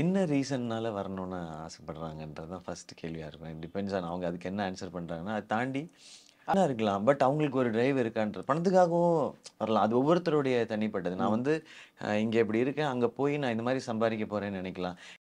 என்ன ரீசன்னால் வரணும்னு ஆசைப்பட்றாங்கன்றது தான் ஃபஸ்ட்டு கேள்வியாக இருக்கும் டிபெண்ட்ஸ் ஆன் அவங்க அதுக்கு என்ன ஆன்சர் பண்ணுறாங்கன்னா அதை தாண்டி நல்லா இருக்கலாம் பட் அவங்களுக்கு ஒரு டிரைவ் இருக்கான்ற பணத்துக்காகவும் வரலாம் அது ஒவ்வொருத்தருடைய தனிப்பட்டது நான் வந்து இங்கே இப்படி இருக்கேன் அங்கே போய் நான் இந்த மாதிரி சம்பாதிக்க போகிறேன்னு நினைக்கலாம்